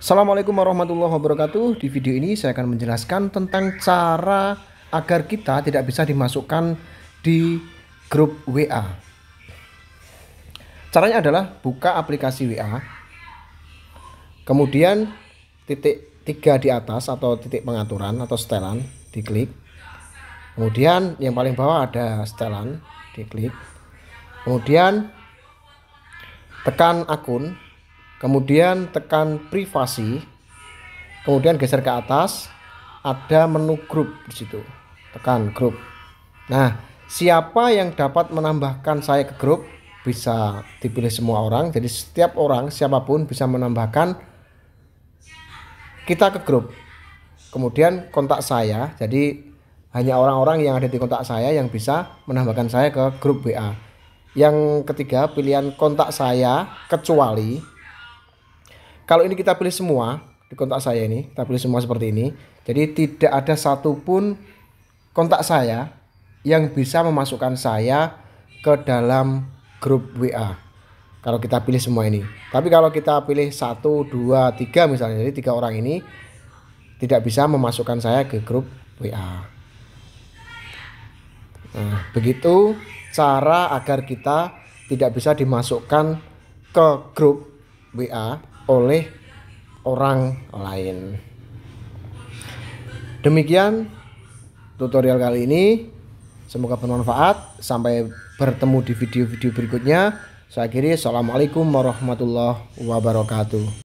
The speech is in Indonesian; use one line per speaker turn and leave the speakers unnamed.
Assalamualaikum warahmatullahi wabarakatuh. Di video ini saya akan menjelaskan tentang cara agar kita tidak bisa dimasukkan di grup WA. Caranya adalah buka aplikasi WA. Kemudian titik tiga di atas atau titik pengaturan atau setelan diklik. Kemudian yang paling bawah ada setelan diklik. Kemudian tekan akun kemudian tekan privasi kemudian geser ke atas ada menu grup di situ tekan grup nah siapa yang dapat menambahkan saya ke grup bisa dipilih semua orang jadi setiap orang siapapun bisa menambahkan kita ke grup kemudian kontak saya jadi hanya orang-orang yang ada di kontak saya yang bisa menambahkan saya ke grup WA yang ketiga pilihan kontak saya kecuali kalau ini kita pilih semua di kontak saya ini kita pilih semua seperti ini jadi tidak ada satupun kontak saya yang bisa memasukkan saya ke dalam grup WA kalau kita pilih semua ini tapi kalau kita pilih satu dua tiga misalnya jadi tiga orang ini tidak bisa memasukkan saya ke grup WA nah begitu cara agar kita tidak bisa dimasukkan ke grup WA oleh orang lain. Demikian tutorial kali ini. Semoga bermanfaat. Sampai bertemu di video-video berikutnya. Saya akhiri. Assalamualaikum warahmatullahi wabarakatuh.